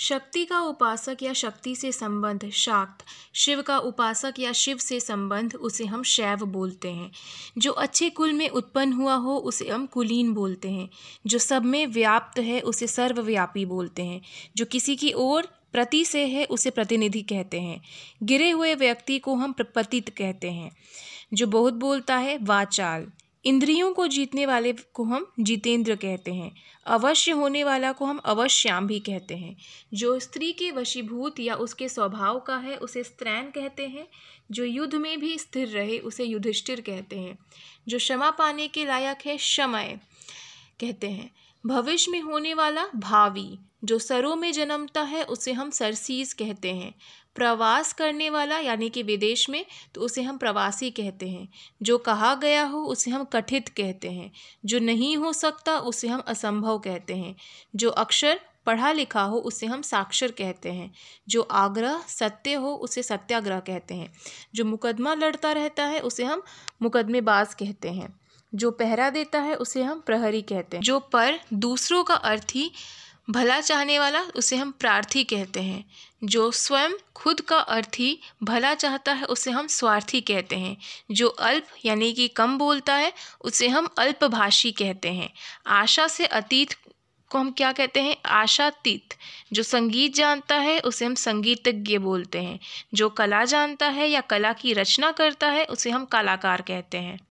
शक्ति का उपासक या शक्ति से संबंध शाक्त शिव का उपासक या शिव से संबंध उसे हम शैव बोलते हैं जो अच्छे कुल में उत्पन्न हुआ हो उसे हम कुलीन बोलते हैं जो सब में व्याप्त है उसे सर्वव्यापी बोलते हैं जो किसी की ओर प्रति से है उसे प्रतिनिधि कहते हैं गिरे हुए व्यक्ति को हम प्रपतित कहते हैं जो बहुत बोलता है वाचाल इंद्रियों को जीतने वाले को हम जितेंद्र कहते हैं अवश्य होने वाला को हम अवश्याम भी कहते हैं जो स्त्री के वशीभूत या उसके स्वभाव का है उसे स्त्रैन कहते हैं जो युद्ध में भी स्थिर रहे उसे युधिष्ठिर कहते हैं जो क्षमा पाने के लायक है क्षमय कहते हैं भविष्य में होने वाला भावी जो सरों में जन्मता है उसे हम सरसीज कहते हैं प्रवास करने वाला यानी कि विदेश में तो उसे हम प्रवासी कहते हैं जो कहा गया हो उसे हम कथित कहते हैं जो नहीं हो सकता उसे हम असंभव कहते हैं जो अक्षर पढ़ा लिखा हो उसे हम साक्षर कहते हैं जो आग्रह सत्य हो उसे सत्याग्रह कहते हैं जो मुकदमा लड़ता रहता है उसे हम मुकदमेबाज कहते हैं जो पहरा देता है उसे हम प्रहरी कहते हैं जो पर दूसरों का अर्थ ही भला चाहने वाला उसे हम प्रार्थी कहते हैं जो स्वयं खुद का अर्थ ही भला चाहता है उसे हम स्वार्थी कहते हैं जो अल्प यानी कि कम बोलता है उसे हम अल्पभाषी कहते हैं आशा से अतीत को हम क्या कहते हैं आशातीत जो संगीत जानता है उसे हम संगीतज्ञ बोलते हैं जो कला जानता है या कला की रचना करता है उसे हम कलाकार कहते हैं